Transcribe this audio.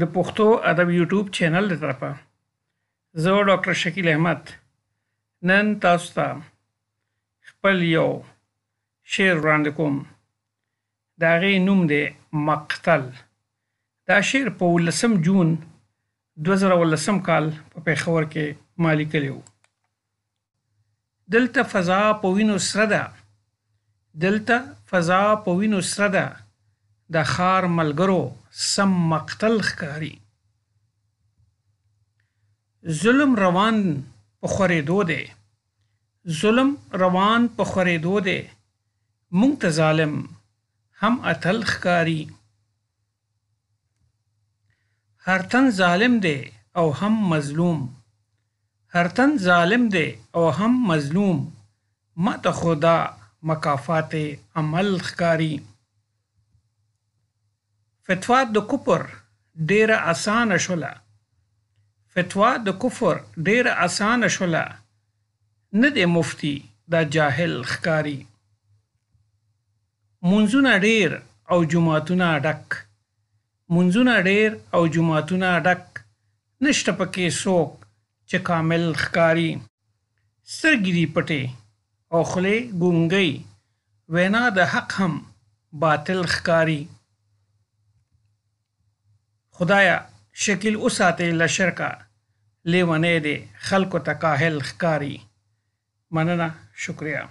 د پښتو ادب یوټیوب چینل له طرفه زه ډاکټر شکیل احمد نن تاسو ته خپل یو شعر وړاندې کوم د هغې نوم دی مقتل دا شعر په ولسم جون 2019 کال په پیښور کې مالی کلیو دلته فضا په وینو سره ده دلته فضا په وینو سره ده د خار ملګرو سم مقتل ښکاری ظلم روان په خورېدو دی ظلم روان په خورېدو دی مونږ ته ظالم هم اتل ښکاری هر تن ظالم دی او هم مظلوم هر تن ظالم دی او هم مظلوم ما ته خدا مکافات عمل ښکاری فتوا د کفر ډیره اسانه شوله فتوا د کفر ډیره اسانه شوله نه د مفتی دا جاهل خکاری منځونه ډیر او جمعهتونه ډک منځونه ډیر او جمعهتونه ډک نشته پکې څوک چې کامل خکاری سرګری پټه او خله ګونګي وینا د حق هم باطل خکاری خدایا شکیل اوساته له شرکا لیوانې دې خلکو ته کاهل ښکاری مننه شکریہ